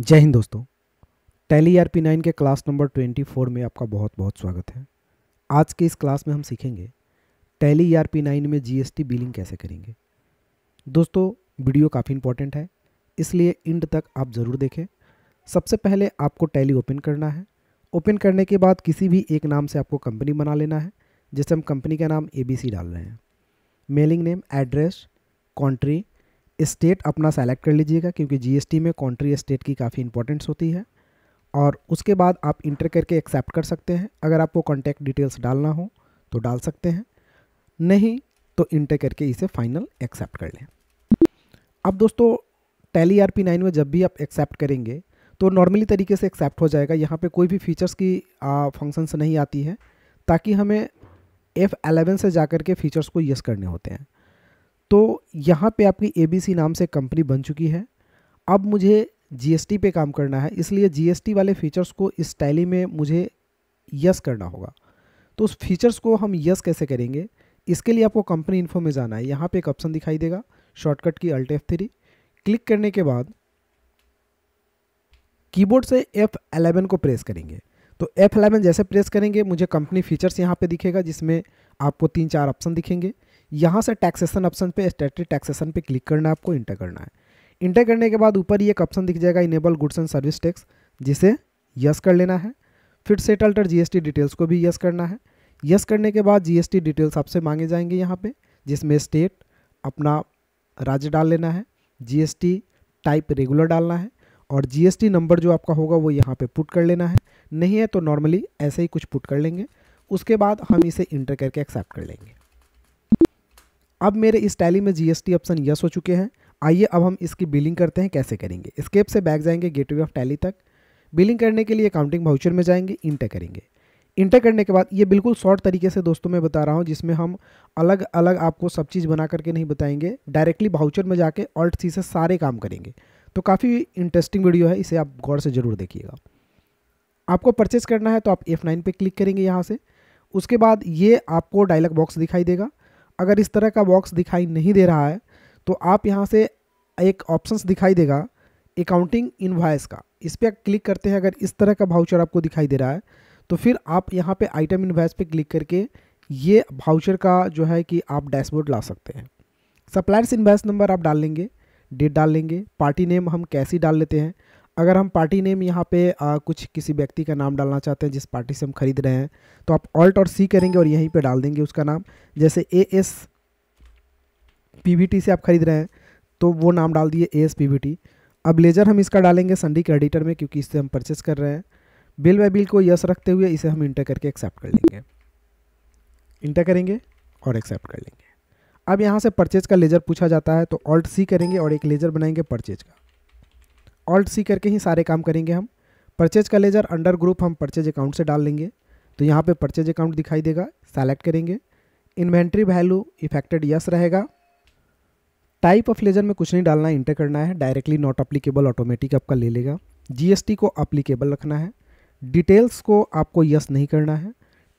जय हिंद दोस्तों टैली आर पी नाइन के क्लास नंबर ट्वेंटी फोर में आपका बहुत बहुत स्वागत है आज के इस क्लास में हम सीखेंगे टैली आर पी नाइन में जीएसटी बिलिंग कैसे करेंगे दोस्तों वीडियो काफ़ी इंपॉर्टेंट है इसलिए इंड तक आप ज़रूर देखें सबसे पहले आपको टैली ओपन करना है ओपन करने के बाद किसी भी एक नाम से आपको कंपनी बना लेना है जैसे हम कंपनी का नाम ए डाल रहे हैं mailing name address country state अपना सेलेक्ट कर लीजिएगा क्योंकि जीएसटी में कंट्री स्टेट की काफ़ी इंपॉर्टेंस होती है और उसके बाद आप इंटर करके एक्सेप्ट कर सकते हैं अगर आपको कॉन्टैक्ट डिटेल्स डालना हो तो डाल सकते हैं नहीं तो इंटर करके इसे फाइनल एक्सेप्ट कर लें अब दोस्तों टैली आर पी नाइन में जब भी आप एक्सेप्ट करेंगे तो नॉर्मली तरीके से एक्सेप्ट हो जाएगा यहाँ पे कोई भी फीचर्स की फंक्शंस नहीं आती है ताकि हमें एफ़ एलेवन से जा कर के फीचर्स को यस करने होते हैं तो यहाँ पे आपकी एबीसी नाम से कंपनी बन चुकी है अब मुझे जीएसटी पे काम करना है इसलिए जीएसटी वाले फीचर्स को इस टैली में मुझे यस करना होगा तो उस फीचर्स को हम यस कैसे करेंगे इसके लिए आपको कंपनी इन्फो में जाना है यहाँ पे एक ऑप्शन दिखाई देगा शॉर्टकट की अल्ट एफ थ्री क्लिक करने के बाद कीबोर्ड से एफ एलेवन को प्रेस करेंगे तो एफ एलेवन जैसे प्रेस करेंगे मुझे कंपनी फीचर्स यहाँ पे दिखेगा जिसमें आपको तीन चार ऑप्शन दिखेंगे यहाँ से टैक्सेसन ऑप्शन पे स्टेटरी टैक्सेसन पे क्लिक करना है आपको इंटर करना है इंटर करने के बाद ऊपर ही एक ऑप्शन दिख जाएगा enable goods and service tax जिसे यस कर लेना है फिर सेट अल्टर जी डिटेल्स को भी यस करना है यस करने के बाद जी डिटेल्स आपसे मांगे जाएंगे यहाँ पर जिसमें स्टेट अपना राज्य डाल लेना है जी टाइप रेगुलर डालना है और जी नंबर जो आपका होगा वो यहाँ पर पुट कर लेना है नहीं है तो नॉर्मली ऐसे ही कुछ पुट कर लेंगे उसके बाद हम इसे इंटर करके एक्सेप्ट कर लेंगे अब मेरे इस टैली में जीएसटी ऑप्शन यस हो चुके हैं आइए अब हम इसकी बिलिंग करते हैं कैसे करेंगे स्केप से बैक जाएंगे गेटवे ऑफ टैली तक बिलिंग करने के लिए अकाउंटिंग भाउचर में जाएंगे इंटर करेंगे इंटर करने के बाद ये बिल्कुल शॉर्ट तरीके से दोस्तों मैं बता रहा हूँ जिसमें हम अलग अलग आपको सब चीज़ बना करके नहीं बताएंगे डायरेक्टली भाउचर में जाके ऑल्ट सी से सारे काम करेंगे तो काफ़ी इंटरेस्टिंग वीडियो है इसे आप गौर से ज़रूर देखिएगा आपको परचेस करना है तो आप नाइन पर क्लिक करेंगे यहाँ से उसके बाद ये आपको डायलॉग बॉक्स दिखाई देगा अगर इस तरह का बॉक्स दिखाई नहीं दे रहा है तो आप यहाँ से एक ऑप्शंस दिखाई देगा अकाउंटिंग इन का इस पर क्लिक करते हैं अगर इस तरह का भाउचर आपको दिखाई दे रहा है तो फिर आप यहाँ पे आइटम इन पे क्लिक करके ये भाउचर का जो है कि आप डैशबोर्ड ला सकते हैं सप्लायर्स इनवाइस नंबर आप डाल लेंगे डेट डाल लेंगे पार्टी नेम हम कैसी डाल लेते हैं अगर हम पार्टी नेम यहाँ पे आ, कुछ किसी व्यक्ति का नाम डालना चाहते हैं जिस पार्टी से हम खरीद रहे हैं तो आप ऑल्ट और सी करेंगे और यहीं पे डाल देंगे उसका नाम जैसे ए एस पी से आप खरीद रहे हैं तो वो नाम डाल दिए ए एस पी अब लेजर हम इसका डालेंगे संडी क्रेडिटर में क्योंकि इससे हम परचेस कर रहे हैं बिल बाय बिल को यस रखते हुए इसे हम इंटर करके एक्सेप्ट कर लेंगे इंटर करेंगे और एक्सेप्ट कर लेंगे अब यहाँ से परचेज का लेजर पूछा जाता है तो ऑल्ट सी करेंगे और एक लेजर बनाएंगे परचेज का ऑल्ट सी करके ही सारे काम करेंगे हम परचेज का लेजर अंडर ग्रुप हम परचेज अकाउंट से डाल लेंगे तो यहाँ पे परचेज अकाउंट दिखाई देगा सेलेक्ट करेंगे इन्वेंट्री वैल्यू इफेक्टेड यस रहेगा टाइप ऑफ लेजर में कुछ नहीं डालना है इंटर करना है डायरेक्टली नॉट अप्लीकेबल ऑटोमेटिक आपका ले लेगा जीएसटी को अप्लीकेबल रखना है डिटेल्स को आपको यस नहीं करना है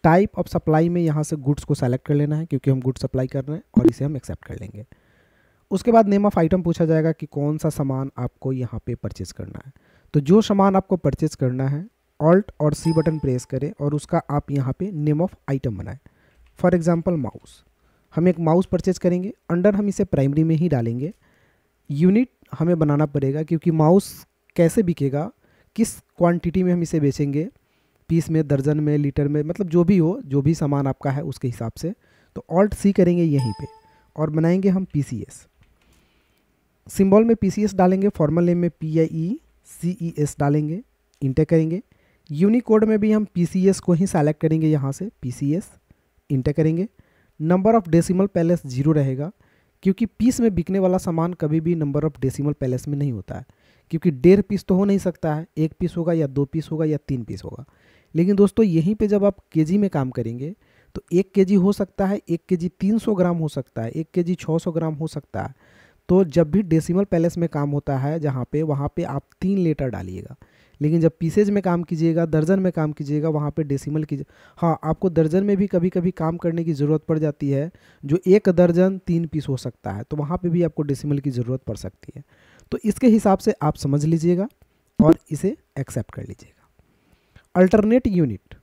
टाइप ऑफ सप्लाई में यहाँ से गुड्स को सेलेक्ट कर लेना है क्योंकि हम गुड्स सप्लाई कर रहे हैं और इसे हम एक्सेप्ट कर लेंगे उसके बाद नेम ऑफ आइटम पूछा जाएगा कि कौन सा सामान आपको यहाँ पे परचेज करना है तो जो सामान आपको परचेज करना है ऑल्ट और सी बटन प्रेस करें और उसका आप यहाँ पे नेम ऑफ आइटम बनाएं फॉर एग्जांपल माउस हम एक माउस परचेज करेंगे अंडर हम इसे प्राइमरी में ही डालेंगे यूनिट हमें बनाना पड़ेगा क्योंकि माउस कैसे बिकेगा किस क्वान्टिटी में हम इसे बेचेंगे पीस में दर्जन में लीटर में मतलब जो भी हो जो भी सामान आपका है उसके हिसाब से तो ऑल्ट सी करेंगे यहीं पे और बनाएंगे हम पी सी एस सिंबल में पी डालेंगे फॉर्मल नेम में P I E C E S डालेंगे इंटर करेंगे यूनिकोड में भी हम पी को ही सेलेक्ट करेंगे यहाँ से पी सी एस इंटर करेंगे number of decimal places zero रहेगा क्योंकि पीस में बिकने वाला सामान कभी भी नंबर ऑफ डेसिमल पैलेस में नहीं होता है क्योंकि डेढ़ पीस तो हो नहीं सकता है एक पीस होगा या दो पीस होगा या तीन पीस होगा लेकिन दोस्तों यहीं पे जब आप के में काम करेंगे तो एक के हो सकता है एक के तीन सौ ग्राम हो सकता है एक के छः सौ ग्राम हो सकता है तो जब भी डेसिमल पैलेस में काम होता है जहाँ पे वहाँ पे आप तीन लेटर डालिएगा लेकिन जब पीसेज में काम कीजिएगा दर्जन में काम कीजिएगा वहाँ पे डेसिमल कीजिए हाँ आपको दर्जन में भी कभी कभी काम करने की ज़रूरत पड़ जाती है जो एक दर्जन तीन पीस हो सकता है तो वहाँ पे भी आपको डेसिमल की ज़रूरत पड़ सकती है तो इसके हिसाब से आप समझ लीजिएगा और इसे एक्सेप्ट कर लीजिएगा अल्टरनेट यूनिट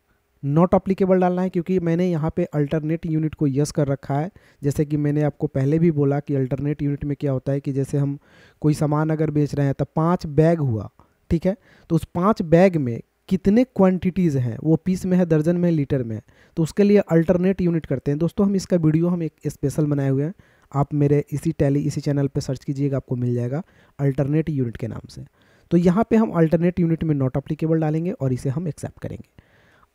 नॉट अप्लीकेबल डालना है क्योंकि मैंने यहाँ पे अल्टरनेट यूनिट को यस कर रखा है जैसे कि मैंने आपको पहले भी बोला कि अल्टरनेट यूनिट में क्या होता है कि जैसे हम कोई सामान अगर बेच रहे हैं तो पाँच बैग हुआ ठीक है तो उस पाँच बैग में कितने क्वांटिटीज़ हैं वो पीस में है दर्जन में है लीटर में है तो उसके लिए अल्टरनेट यूनिट करते हैं दोस्तों हम इसका वीडियो हम एक स्पेशल बनाए हुए हैं आप मेरे इसी टैली इसी चैनल पे सर्च कीजिएगा आपको मिल जाएगा अल्टरनेट यूनिट के नाम से तो यहाँ पे हम अल्टरनेट यूनिट में नॉट अप्लीकेबल डालेंगे और इसे हम एक्सेप्ट करेंगे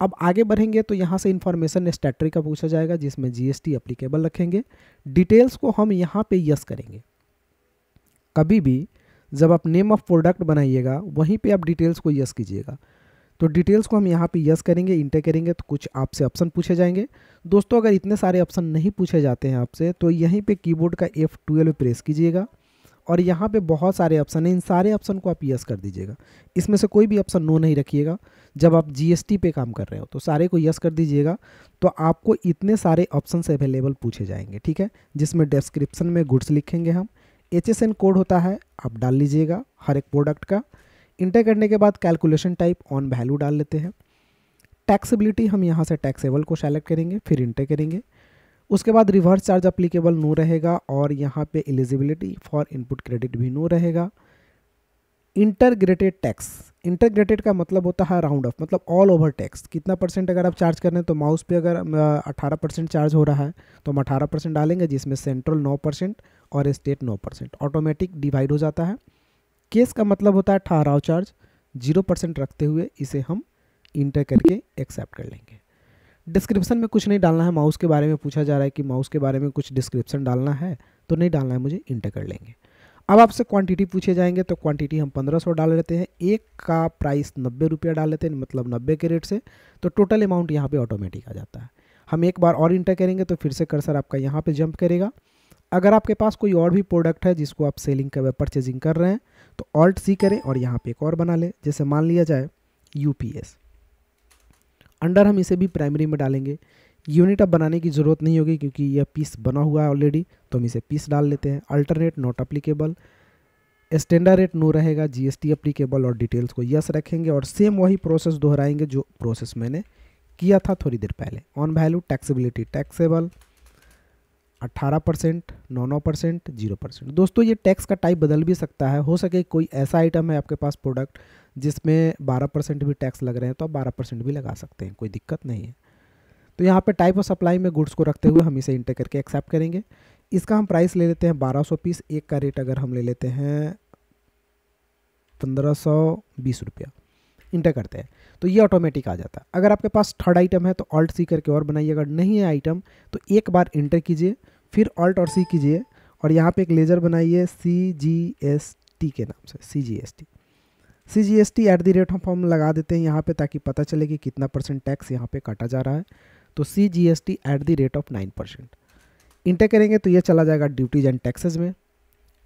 अब आगे बढ़ेंगे तो यहाँ से इन्फॉर्मेशन स्टैटरी का पूछा जाएगा जिसमें जीएसटी एप्लीकेबल रखेंगे डिटेल्स को हम यहाँ पे यस करेंगे कभी भी जब आप नेम ऑफ प्रोडक्ट बनाइएगा वहीं पे आप डिटेल्स को यस कीजिएगा तो डिटेल्स को हम यहाँ पे यस करेंगे इंटर करेंगे तो कुछ आपसे ऑप्शन पूछे जाएंगे दोस्तों अगर इतने सारे ऑप्शन नहीं पूछे जाते हैं आपसे तो यहीं पर कीबोर्ड का एफ़ प्रेस कीजिएगा और यहाँ पे बहुत सारे ऑप्शन हैं इन सारे ऑप्शन को आप यस कर दीजिएगा इसमें से कोई भी ऑप्शन नो नहीं रखिएगा जब आप जीएसटी पे काम कर रहे हो तो सारे को यस कर दीजिएगा तो आपको इतने सारे ऑप्शन अवेलेबल पूछे जाएंगे ठीक है जिसमें डिस्क्रिप्सन में गुड्स लिखेंगे हम एच कोड होता है आप डाल लीजिएगा हर एक प्रोडक्ट का इंटर करने के बाद कैलकुलेशन टाइप ऑन वैल्यू डाल लेते हैं टैक्सेबिलिटी हम यहाँ से टैक्सेबल को सेलेक्ट करेंगे फिर इंटर करेंगे उसके बाद रिवर्स चार्ज अप्लीकेबल नो रहेगा और यहाँ पे एलिजिबिलिटी फॉर इनपुट क्रेडिट भी नो रहेगा इंटरग्रेटेड टैक्स इंटरग्रेटेड का मतलब होता है राउंड ऑफ मतलब ऑल ओवर टैक्स कितना परसेंट अगर आप चार्ज कर रहे हैं तो माउस पे अगर 18 परसेंट चार्ज हो रहा है तो हम अठारह परसेंट डालेंगे जिसमें सेंट्रल नौ परसेंट और स्टेट नौ परसेंट ऑटोमेटिक डिवाइड हो जाता है केस का मतलब होता है ठहराव चार्ज जीरो परसेंट रखते हुए इसे हम इंटर करके एक्सेप्ट कर लेंगे डिस्क्रिप्शन में कुछ नहीं डालना है माउस के बारे में पूछा जा रहा है कि माउस के बारे में कुछ डिस्क्रिप्शन डालना है तो नहीं डालना है मुझे इंटर कर लेंगे अब आपसे क्वांटिटी पूछे जाएंगे तो क्वांटिटी हम पंद्रह सौ डाल लेते हैं एक का प्राइस नब्बे रुपया डाल लेते हैं मतलब नब्बे के रेट से तो टोटल अमाउंट यहाँ पर ऑटोमेटिक आ जाता है हम एक बार और इंटर करेंगे तो फिर से कर्सर आपका यहाँ पर जंप करेगा अगर आपके पास कोई और भी प्रोडक्ट है जिसको आप सेलिंग कर परचेजिंग कर रहे हैं तो ऑल्ट सी करें और यहाँ पर एक और बना लें जैसे मान लिया जाए एस अंडर हम इसे भी प्राइमरी में डालेंगे यूनिट अब बनाने की ज़रूरत नहीं होगी क्योंकि यह पीस बना हुआ है ऑलरेडी तो हम इसे पीस डाल लेते हैं alternate not applicable standard rate no रहेगा जीएसटी अप्लीकेबल और डिटेल्स को यस रखेंगे और सेम वही प्रोसेस दोहराएंगे जो प्रोसेस मैंने किया था थोड़ी देर पहले ऑन वैल्यू टैक्सेबिलिटी टैक्सेबल अट्ठारह परसेंट नौ नौ परसेंट जीरो परसेंट दोस्तों ये टैक्स का टाइप बदल भी सकता है हो सके कोई ऐसा आइटम है आपके पास प्रोडक्ट जिसमें बारह परसेंट भी टैक्स लग रहे हैं तो आप बारह परसेंट भी लगा सकते हैं कोई दिक्कत नहीं है तो यहाँ पे टाइप ऑफ सप्लाई में गुड्स को रखते हुए हम इसे इंटर करके एक्सेप्ट करेंगे इसका हम प्राइस ले लेते हैं बारह पीस एक का रेट अगर हम ले लेते हैं पंद्रह सौ बीस रुपया इंटर करते हैं तो ये ऑटोमेटिक आ जाता है अगर आपके पास थर्ड आइटम है तो ऑल्ट सी करके और बनाइए अगर नहीं है आइटम तो एक बार इंटर कीजिए फिर ऑल्ट और सी कीजिए और यहाँ पे एक लेज़र बनाइए सी जी एस टी के नाम से C G S T C G S T at the rate of हम लगा देते हैं यहाँ पे ताकि पता चले कि कितना परसेंट टैक्स यहाँ पे काटा जा रहा है तो C G S T at the rate of nine percent enter करेंगे तो ये चला जाएगा ड्यूटीज एंड टैक्सेज में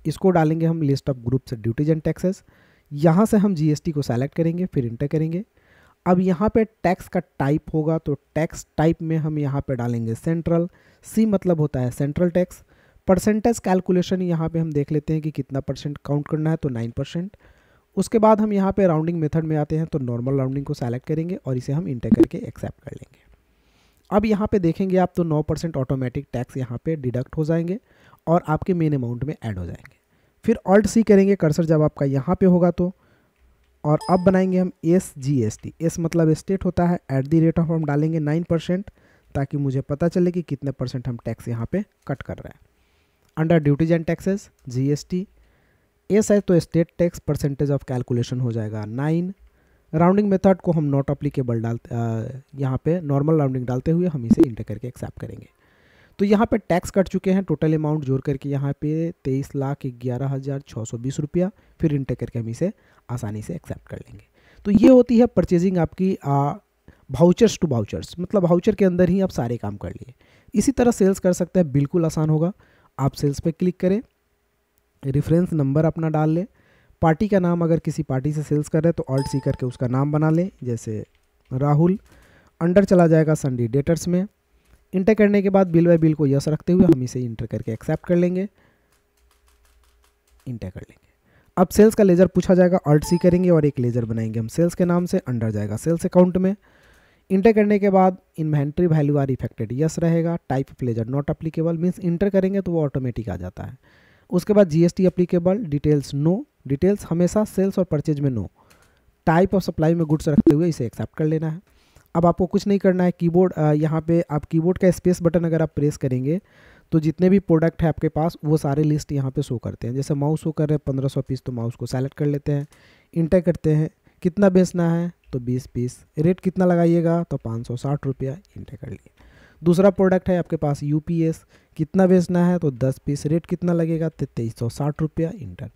इसको डालेंगे हम list of groups duties and taxes यहाँ से हम टी को सेलेक्ट करेंगे फिर इंटर करेंगे अब यहाँ पे टैक्स का टाइप होगा तो टैक्स टाइप में हम यहाँ पे डालेंगे सेंट्रल सी मतलब होता है सेंट्रल टैक्स परसेंटेज कैलकुलेशन यहाँ पे हम देख लेते हैं कि कितना परसेंट काउंट करना है तो नाइन परसेंट उसके बाद हम यहाँ पे राउंडिंग मेथड में आते हैं तो नॉर्मल राउंडिंग को सेलेक्ट करेंगे और इसे हम इंटर करके एक्सेप्ट कर लेंगे अब यहाँ पर देखेंगे आप तो नौ परसेंट ऑटोमेटिक टैक्स यहाँ पर डिडक्ट हो जाएंगे और आपके मेन अमाउंट में ऐड हो जाएंगे फिर ऑल्ट सी करेंगे कर्सर जब आपका यहाँ पर होगा तो और अब बनाएंगे हम S G S T S मतलब स्टेट होता है एट दी रेट ऑफ हम डालेंगे नाइन परसेंट ताकि मुझे पता चले कि कितने परसेंट हम टैक्स यहाँ पे कट कर रहे हैं under duties and taxes G S T S है तो state tax percentage of calculation हो जाएगा नाइन राउंडिंग मेथड को हम नॉट अप्लीकेबल डाल यहाँ पे नॉर्मल राउंडिंग डालते हुए हम इसे इंटर करके एक्सेप्ट करेंगे तो यहाँ पे टैक्स कट चुके हैं टोटल अमाउंट जोड़ करके यहाँ पे तेईस लाख ग्यारह हज़ार छः सौ बीस रुपया फिर इंटे करके हम इसे आसानी से एक्सेप्ट कर लेंगे तो ये होती है परचेजिंग आपकी भाउचर्स टू भाउचर्स मतलब भाउचर के अंदर ही आप सारे काम कर लिए इसी तरह सेल्स कर सकते हैं बिल्कुल आसान होगा आप सेल्स पर क्लिक करें रेफरेंस नंबर अपना डाल लें पार्टी का नाम अगर किसी पार्टी से सेल्स कर रहे हैं तो ऑल्ट सी करके उसका नाम बना लें जैसे राहुल अंडर चला जाएगा संडी डेटर्स में इंटर करने के बाद बिल बाय बिल को यस रखते हुए हम इसे इंटर करके एक्सेप्ट कर लेंगे इंटर कर लेंगे अब सेल्स का लेजर पूछा जाएगा अल्ट सी करेंगे और एक लेजर बनाएंगे हम सेल्स के नाम से अंडर जाएगा सेल्स अकाउंट में इंटर करने के बाद inventory value are affected yes रहेगा type of ledger not applicable means enter करेंगे तो वो ऑटोमेटिक आ जाता है उसके बाद GST applicable details no details हमेशा सेल्स और परचेज में नो टाइप ऑफ सप्लाई में गुड्स रखते हुए इसे एक्सेप्ट कर लेना है अब आपको कुछ नहीं करना है कीबोर्ड यहाँ पे आप कीबोर्ड का स्पेस बटन अगर आप प्रेस करेंगे तो जितने भी प्रोडक्ट है आपके पास वो सारे लिस्ट यहाँ पे शो करते हैं जैसे माउस शो कर रहे हैं पंद्रह सौ पीस तो माउस को सेलेक्ट कर लेते हैं इंटर करते हैं कितना बेचना है तो बीस पीस रेट कितना लगाइएगा तो पाँच सौ साठ रुपया इंटर कर लिए दूसरा प्रोडक्ट है आपके पास यू कितना बेचना है तो दस पीस रेट कितना लगेगा तो तेईस सौ साठ रुपया इंटर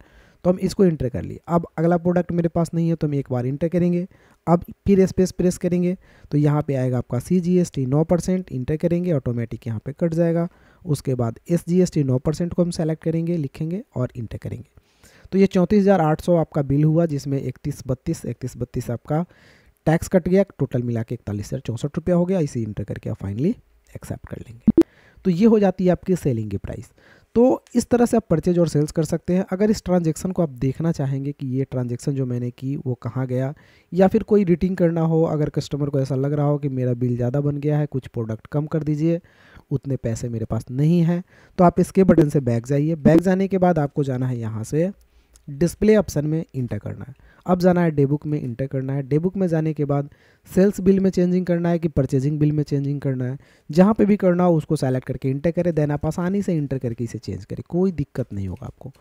तो हम इसको इंटर कर लिए अब अगला प्रोडक्ट मेरे पास नहीं है तो हम एक बार इंटर करेंगे अब फिर स्पेस प्रेस करेंगे तो यहाँ पे आएगा आपका सी जी एस टी नौ परसेंट इंटर करेंगे ऑटोमेटिक यहाँ पे कट जाएगा उसके बाद एस जी एस टी नौ परसेंट को हम सेलेक्ट करेंगे लिखेंगे और इंटर करेंगे तो ये चौंतीस हज़ार आठ सौ आपका बिल हुआ जिसमें इकतीस बत्तीस इकतीस बत्तीस आपका टैक्स कट गया टोटल मिला के इकतालीस हज़ार चौंसठ रुपया हो गया इसे इंटर करके आप फाइनली एक्सेप्ट कर लेंगे तो ये हो जाती है आपकी सेलिंग की प्राइस तो इस तरह से आप परचेज और सेल्स कर सकते हैं अगर इस ट्रांजेक्शन को आप देखना चाहेंगे कि ये ट्रांजेक्शन जो मैंने की वो कहाँ गया या फिर कोई रिटिंग करना हो अगर कस्टमर को ऐसा लग रहा हो कि मेरा बिल ज़्यादा बन गया है कुछ प्रोडक्ट कम कर दीजिए उतने पैसे मेरे पास नहीं हैं तो आप इसके बटन से बैग जाइए बैग जाने के बाद आपको जाना है यहाँ से डिस्प्ले ऑप्शन में इंटर करना है अब जाना है डेबुक में इंटर करना है डेबुक में जाने के बाद सेल्स बिल में चेंजिंग करना है कि परचेजिंग बिल में चेंजिंग करना है जहाँ पे भी करना हो उसको सेलेक्ट करके इंटर करें देन आप आसानी से इंटर करके इसे चेंज करें कोई दिक्कत नहीं होगा आपको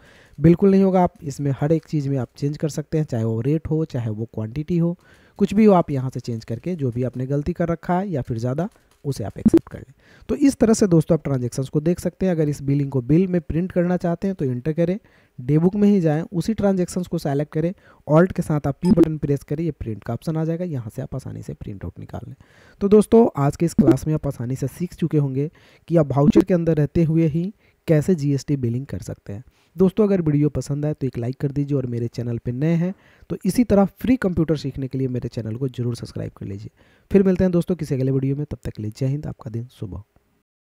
बिल्कुल नहीं होगा आप इसमें हर एक चीज़ में आप चेंज कर सकते हैं चाहे वो रेट हो चाहे वो क्वान्टिटी हो कुछ भी हो आप यहाँ से चेंज करके जो भी आपने गलती कर रखा है या फिर ज़्यादा उसे आप एक्सेप्ट कर लें तो इस तरह से दोस्तों आप ट्रांजेक्शन्स को देख सकते हैं अगर इस बिलिंग को बिल में प्रिंट करना चाहते हैं तो इंटर करें डे बुक में ही जाएं उसी ट्रांजेक्शन्स को सेलेक्ट करें ऑल्ट के साथ आप पी बटन प्रेस करें ये प्रिंट का ऑप्शन आ जाएगा यहाँ से आप आसानी से प्रिंट आउट निकाल लें तो दोस्तों आज के इस क्लास में आप आसानी से सीख चुके होंगे कि आप भाउचर के अंदर रहते हुए ही कैसे जी बिलिंग कर सकते हैं दोस्तों अगर वीडियो पसंद आए तो एक लाइक कर दीजिए और मेरे चैनल पर नए हैं तो इसी तरह फ्री कंप्यूटर सीखने के लिए मेरे चैनल को जरूर सब्सक्राइब कर लीजिए फिर मिलते हैं दोस्तों किसी अगले वीडियो में तब तक के लिए जय हिंद आपका दिन सुबह